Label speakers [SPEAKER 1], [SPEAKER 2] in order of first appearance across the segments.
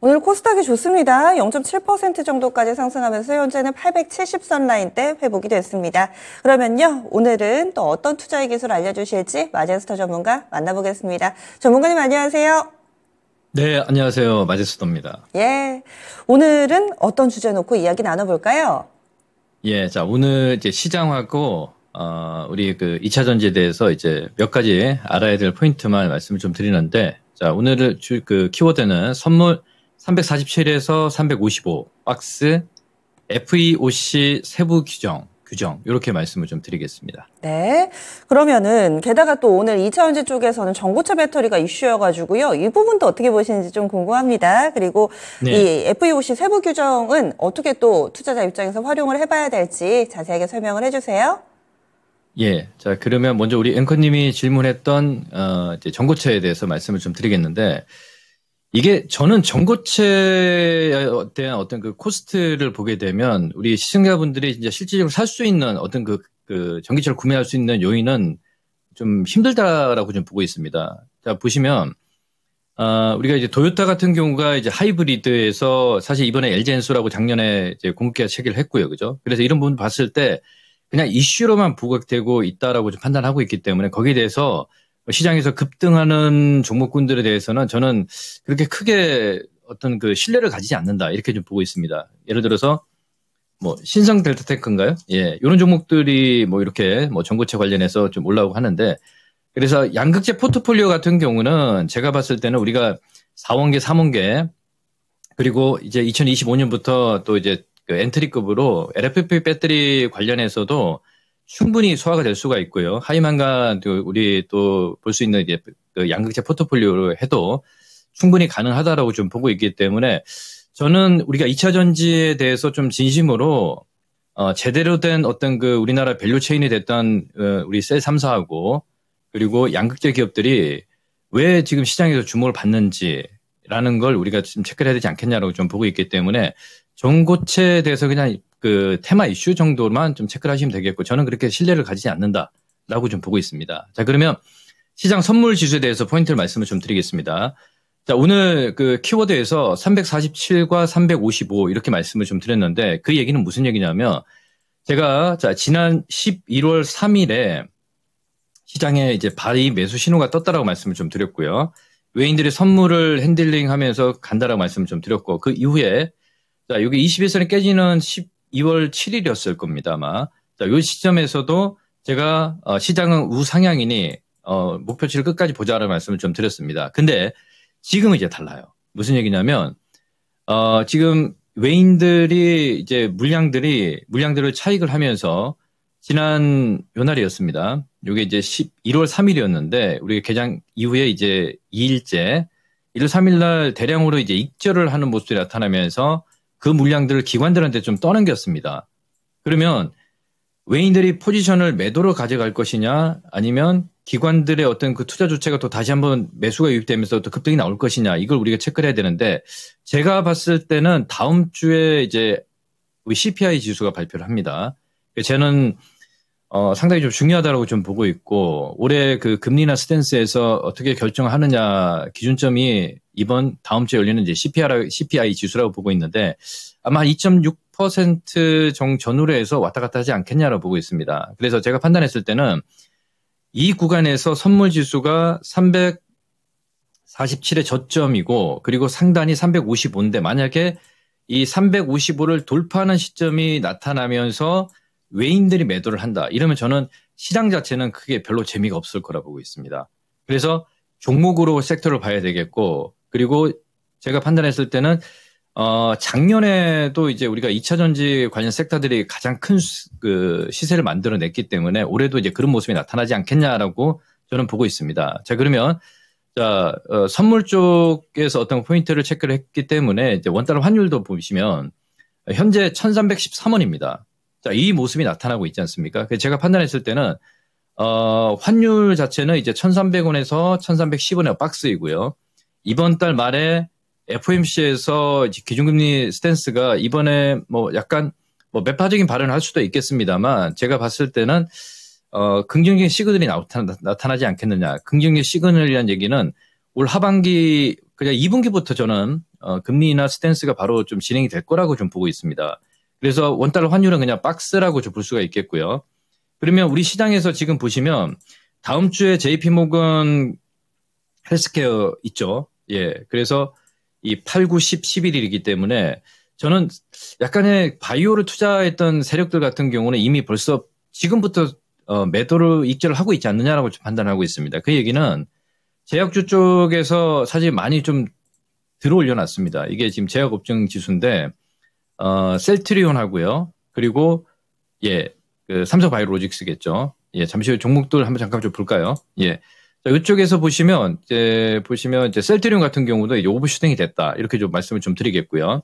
[SPEAKER 1] 오늘 코스닥이 좋습니다. 0.7% 정도까지 상승하면서 현재는 870선 라인대 회복이 됐습니다. 그러면요, 오늘은 또 어떤 투자의 기술 을 알려주실지 마젠스터 전문가 만나보겠습니다. 전문가님 안녕하세요. 네, 안녕하세요. 마제스터입니다. 예. 오늘은 어떤 주제 놓고 이야기 나눠볼까요? 예, 자, 오늘 이제 시장하고, 어, 우리 그 2차 전지에 대해서 이제 몇 가지 알아야 될 포인트만 말씀을 좀 드리는데, 자, 오늘을 주, 그 키워드는 선물, 347에서 355 박스 FEOC 세부 규정 규정 이렇게 말씀을 좀 드리겠습니다. 네. 그러면은 게다가 또 오늘 2차 원지 쪽에서는 전고차 배터리가 이슈여가지고요. 이 부분도 어떻게 보시는지 좀 궁금합니다. 그리고 네. 이 FEOC 세부 규정은 어떻게 또 투자자 입장에서 활용을 해봐야 될지 자세하게 설명을 해주세요. 예. 자 그러면 먼저 우리 앵커님이 질문했던 어, 이제 전고차에 대해서 말씀을 좀 드리겠는데 이게 저는 전고체에 대한 어떤 그 코스트를 보게 되면 우리 시청자분들이 이제 실질적으로 살 수 있는 어떤 그, 그 전기차를 구매할 수 있는 요인은 좀 힘들다라고 좀 보고 있습니다. 자, 보시면, 아, 우리가 이제 도요타 같은 경우가 이제 하이브리드에서 사실 이번에 엘젠 엔소라고 작년에 이제 공급계약 체결을 했고요. 그죠? 그래서 이런 부분 봤을 때 그냥 이슈로만 부각되고 있다라고 좀 판단하고 있기 때문에 거기에 대해서 시장에서 급등하는 종목군들에 대해서는 저는 그렇게 크게 어떤 그 신뢰를 가지지 않는다 이렇게 좀 보고 있습니다. 예를 들어서 뭐 신성 델타테크인가요? 예, 이런 종목들이 뭐 이렇게 뭐 전고체 관련해서 좀 올라오고 하는데 그래서 양극재 포트폴리오 같은 경우는 제가 봤을 때는 우리가 4원계, 3원계 그리고 이제 2025년부터 또 이제 그 엔트리급으로 LFP 배터리 관련해서도 충분히 소화가 될 수가 있고요. 하이만간 우리 또 볼 수 있는 이제 그 양극재 포트폴리오로 해도 충분히 가능하다라고 좀 보고 있기 때문에 저는 우리가 2차 전지에 대해서 좀 진심으로 어, 제대로 된 어떤 그 우리나라 밸류 체인이 됐던 어, 우리 셀 3사하고 그리고 양극재 기업들이 왜 지금 시장에서 주목을 받는지라는 걸 우리가 지금 체크를 해야 되지 않겠냐라고 좀 보고 있기 때문에 전고체에 대해서 그냥 그 테마 이슈 정도만 좀 체크를 하시면 되겠고 저는 그렇게 신뢰를 가지지 않는다라고 좀 보고 있습니다. 자, 그러면 시장 선물 지수에 대해서 포인트를 말씀을 좀 드리겠습니다. 자, 오늘 그 키워드에서 347과 355 이렇게 말씀을 좀 드렸는데 그 얘기는 무슨 얘기냐면 제가 자, 지난 11월 3일에 시장에 이제 바이 매수 신호가 떴다라고 말씀을 좀 드렸고요. 외인들이 선물을 핸들링 하면서 간다라고 말씀을 좀 드렸고 그 이후에 자, 여기 21선이 깨지는 10, 2월 7일이었을 겁니다. 아마. 자, 요 시점에서도 제가 어, 시장은 우상향이니 어, 목표치를 끝까지 보자라는 말씀을 좀 드렸습니다. 근데 지금은 이제 달라요. 무슨 얘기냐면 어, 지금 외인들이 이제 물량들이 물량들을 차익을 하면서 지난 요날이었습니다. 요게 이제 1 1월 3일이었는데 우리 개장 이후에 이제 2일째 1월 3일 날 대량으로 이제 익절을 하는 모습이 나타나면서 그 물량들을 기관들한테 좀 떠넘겼습니다. 그러면 외인들이 포지션을 매도로 가져갈 것이냐 아니면 기관들의 어떤 그 투자 조치가 또 다시 한번 매수가 유입되면서 또 급등이 나올 것이냐 이걸 우리가 체크를 해야 되는데 제가 봤을 때는 다음 주에 이제 CPI 지수가 발표를 합니다. 저는 어, 상당히 좀중요하다고좀 보고 있고 올해 그 금리나 스탠스에서 어떻게 결정하느냐 기준점이 이번 다음 주에 열리는 이제 CPI, CPI 지수라고 보고 있는데 아마 2.6% 정, 전후로 해서 왔다 갔다 하지 않겠냐라고 보고 있습니다. 그래서 제가 판단했을 때는 이 구간에서 선물 지수가 347의 저점이고 그리고 상단이 355인데 만약에 이 355를 돌파하는 시점이 나타나면서 외인들이 매도를 한다. 이러면 저는 시장 자체는 크게 별로 재미가 없을 거라 보고 있습니다. 그래서 종목으로 섹터를 봐야 되겠고 그리고 제가 판단했을 때는 어, 작년에도 이제 우리가 2차 전지 관련 섹터들이 가장 큰 그 시세를 만들어냈기 때문에 올해도 이제 그런 모습이 나타나지 않겠냐라고 저는 보고 있습니다. 자, 그러면 자, 어, 선물 쪽에서 어떤 포인트를 체크를 했기 때문에 이제 원달러 환율도 보시면 현재 1313원입니다. 자, 이 모습이 나타나고 있지 않습니까? 제가 판단했을 때는 어, 환율 자체는 이제 1300원에서 1310원의 박스이고요. 이번 달 말에 FOMC에서 기준금리 스탠스가 이번에 뭐 약간 뭐 매파적인 발언을 할 수도 있겠습니다만 제가 봤을 때는 어, 긍정적인 시그널이 나타나, 지 않겠느냐. 긍정적인 시그널이라는 얘기는 올 하반기 그냥 2분기부터 저는 어, 금리나 스탠스가 바로 좀 진행이 될 거라고 좀 보고 있습니다. 그래서 원달러 환율은 그냥 박스라고 볼 수가 있겠고요. 그러면 우리 시장에서 지금 보시면 다음 주에 JP모건 헬스케어 있죠. 예. 그래서 이 8, 9, 10, 11일이기 때문에 저는 약간의 바이오를 투자했던 세력들 같은 경우는 이미 벌써 지금부터 어, 매도를 익절을 하고 있지 않느냐라고 판단하고 있습니다. 그 얘기는 제약주 쪽에서 사실 많이 좀 들어올려놨습니다. 이게 지금 제약업종 지수인데 어, 셀트리온하고요. 그리고 예, 그 삼성바이오로직스겠죠. 예, 잠시 후 종목들 한번 잠깐 좀 볼까요? 예, 자, 이쪽에서 보시면 이제 보시면 이제 셀트리온 같은 경우도 이제 오버슈팅이 됐다 이렇게 좀 말씀을 좀 드리겠고요.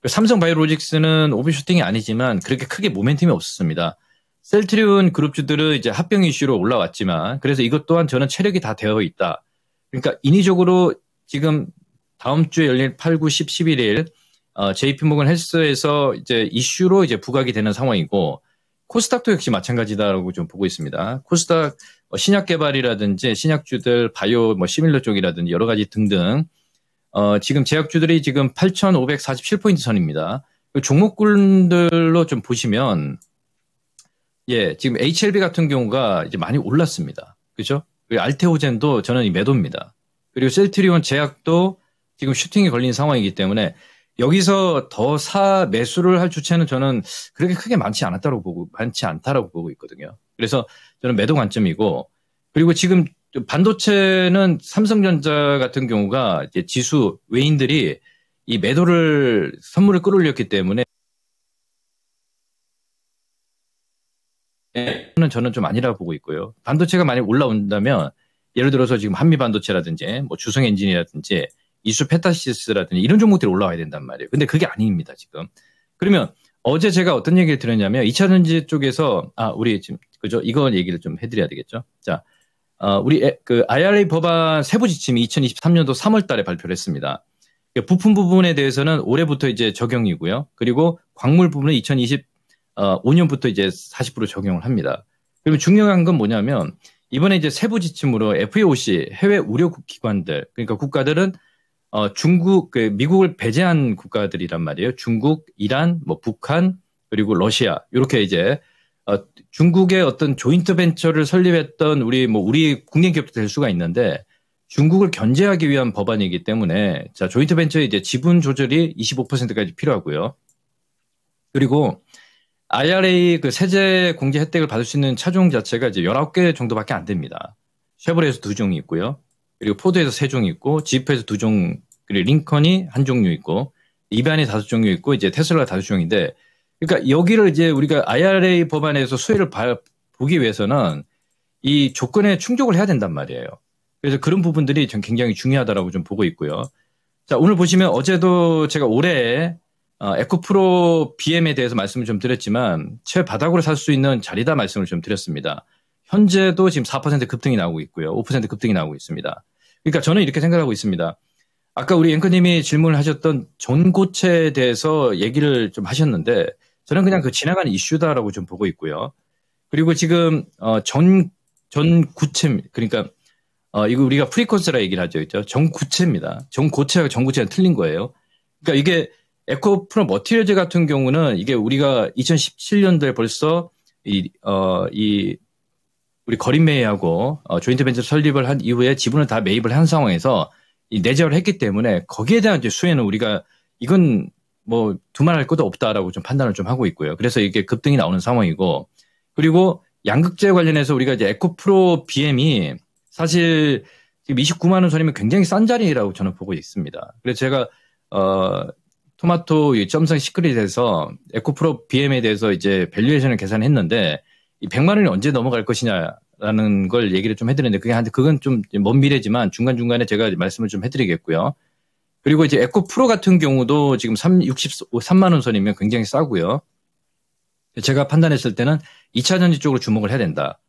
[SPEAKER 1] 그 삼성 바이오로직스는 오버슈팅이 아니지만 그렇게 크게 모멘텀이 없었습니다. 셀트리온 그룹주들은 이제 합병 이슈로 올라왔지만 그래서 이것 또한 저는 체력이 다 되어 있다. 그러니까 인위적으로 지금 다음 주에 열릴 8, 9, 10, 11일 어, JP모건 헬스에서 이제 이슈로 이제 부각이 되는 상황이고 코스닥도 역시 마찬가지다라고 좀 보고 있습니다. 코스닥 어, 신약 개발이라든지 신약주들 바이오 뭐 시밀러 쪽이라든지 여러 가지 등등 어, 지금 제약주들이 지금 8,547포인트 선입니다. 그 종목군들로 좀 보시면 예, 지금 HLB 같은 경우가 이제 많이 올랐습니다. 그죠? 그리고 알테오젠도 저는 이 매도입니다. 그리고 셀트리온 제약도 지금 슈팅이 걸린 상황이기 때문에 여기서 더 사 매수를 할 주체는 저는 그렇게 크게 많지 않았다고 보고 많지 않다라고 보고 있거든요. 그래서 저는 매도 관점이고 그리고 지금 반도체는 삼성전자 같은 경우가 이제 지수 외인들이 이 매도를 선물을 끌어올렸기 때문에 는 저는 좀 아니라고 보고 있고요. 반도체가 많이 올라온다면 예를 들어서 지금 한미 반도체라든지 뭐 주성 엔진이라든지 이슈 페타시스라든지 이런 종목들이 올라와야 된단 말이에요. 근데 그게 아닙니다, 지금. 그러면 어제 제가 어떤 얘기를 드렸냐면 2차 전지 쪽에서 아, 우리 지금 그죠? 이건 얘기를 좀 해드려야 되겠죠. 자, 어, 우리 에, 그 IRA 법안 세부 지침이 2023년도 3월 달에 발표를 했습니다. 그러니까 부품 부분에 대해서는 올해부터 이제 적용이고요. 그리고 광물 부분은 2025년부터 어, 이제 40% 적용을 합니다. 그럼 중요한 건 뭐냐면 이번에 이제 세부 지침으로 FEOC 해외 우려 기관들 그러니까 국가들은 어, 중국, 그 미국을 배제한 국가들이란 말이에요. 중국, 이란, 뭐 북한, 그리고 러시아 이렇게 이제 어, 중국의 어떤 조인트 벤처를 설립했던 우리 뭐 우리 국내 기업도 될 수가 있는데 중국을 견제하기 위한 법안이기 때문에 자 조인트 벤처의 이제 지분 조절이 25%까지 필요하고요. 그리고 IRA 그 세제 공제 혜택을 받을 수 있는 차종 자체가 이제 19개 정도밖에 안 됩니다. 쉐보레에서 두 종이 있고요. 그리고 포드에서 세종 있고 지프에서 두 종, 그리고 링컨이 한 종류 있고 이반이 다섯 종류 있고 이제 테슬라 다섯 종인데 그러니까 여기를 이제 우리가 IRA 법안에서 수혜를 봐, 보기 위해서는 이 조건에 충족을 해야 된단 말이에요. 그래서 그런 부분들이 전 굉장히 중요하다라고 좀 보고 있고요. 자, 오늘 보시면 어제도 제가 올해 어, 에코프로 BM에 대해서 말씀을 좀 드렸지만 최바닥으로 살 수 있는 자리다 말씀을 좀 드렸습니다. 현재도 지금 4% 급등이 나오고 있고요. 5% 급등이 나오고 있습니다. 그러니까 저는 이렇게 생각하고 있습니다. 아까 우리 앵커님이 질문을 하셨던 전고체에 대해서 얘기를 좀 하셨는데 저는 그냥 그 지나가는 이슈다라고 좀 보고 있고요. 그리고 지금 어, 전 전구체 그러니까 어, 이거 우리가 프리퀀스라 얘기를 하죠, 있죠. 전구체입니다. 전고체하 전구체는 틀린 거예요. 그러니까 이게 에코프로 머티리얼즈 같은 경우는 이게 우리가 2017년도에 벌써 이, 어, 이 우리 거린메이하고 어, 조인트 벤처 설립을 한 이후에 지분을 다 매입을 한 상황에서 이 내재를 했기 때문에 거기에 대한 이제 수혜는 우리가 이건 뭐 두말할 것도 없다라고 좀 판단을 좀 하고 있고요. 그래서 이게 급등이 나오는 상황이고 그리고 양극재 관련해서 우리가 이제 에코프로 BM이 사실 지금 29만 원 선이면 굉장히 싼 자리라고 저는 보고 있습니다. 그래서 제가 어 토마토 점성 시크릿에서 에코프로 BM에 대해서 이제 밸류에이션을 계산했는데 이 100만 원이 언제 넘어갈 것이냐라는 걸 얘기를 좀 해드렸는데 그게 한데 그건 좀 먼 미래지만 중간 중간에 제가 말씀을 좀 해드리겠고요. 그리고 이제 에코 프로 같은 경우도 지금 63만 원 선이면 굉장히 싸고요. 제가 판단했을 때는 2차 전지 쪽으로 주목을 해야 된다.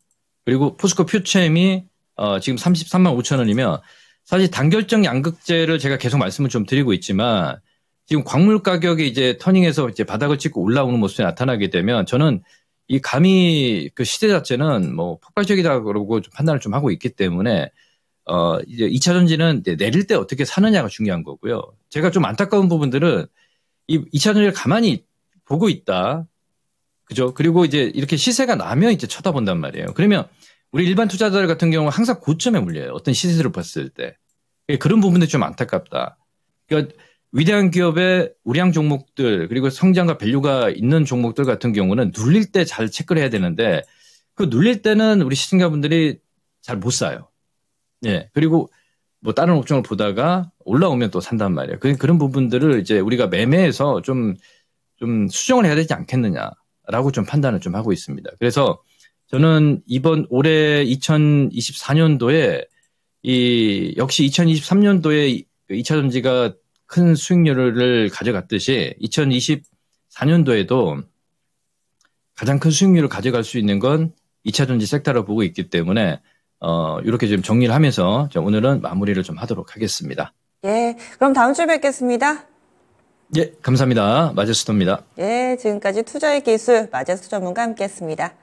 [SPEAKER 1] 그리고 포스코 퓨처엠이 어, 지금 33만 5천 원이면 사실 단결정 양극재를 제가 계속 말씀을 좀 드리고 있지만 지금 광물 가격이 이제 터닝에서 이제 바닥을 찍고 올라오는 모습이 나타나게 되면 저는 이 감히 그 시대 자체는 뭐 폭발적이다 그러고 좀 판단을 좀 하고 있기 때문에 어 이제 2차 전지는 내릴 때 어떻게 사느냐가 중요한 거고요. 제가 좀 안타까운 부분들은 이 2차 전지를 가만히 보고 있다. 그죠? 그리고 이제 이렇게 시세가 나면 이제 쳐다본단 말이에요. 그러면 우리 일반 투자자들 같은 경우는 항상 고점에 물려요. 어떤 시세를 봤을 때. 그러니까 그런 부분들이 좀 안타깝다. 그러니까 위대한 기업의 우량 종목들 그리고 성장과 밸류가 있는 종목들 같은 경우는 눌릴 때 잘 체크를 해야 되는데 그 눌릴 때는 우리 시청자분들이 잘 못 사요. 예. 그리고 뭐 다른 업종을 보다가 올라오면 또 산단 말이에요. 그런 그런 부분들을 이제 우리가 매매해서 좀좀 좀 수정을 해야 되지 않겠느냐라고 좀 판단을 좀 하고 있습니다. 그래서 저는 이번 올해 2024년도에 이 역시 2023년도에 2차 그 전지가 큰 수익률을 가져갔듯이 2024년도에도 가장 큰 수익률을 가져갈 수 있는 건 2차 전지 섹터로 보고 있기 때문에 어, 이렇게 좀 정리를 하면서 오늘은 마무리를 좀 하도록 하겠습니다. 예, 그럼 다음 주에 뵙겠습니다. 예, 감사합니다. 마제스토입니다. 예, 지금까지 투자의 기술 마제스 전문가 함께했습니다.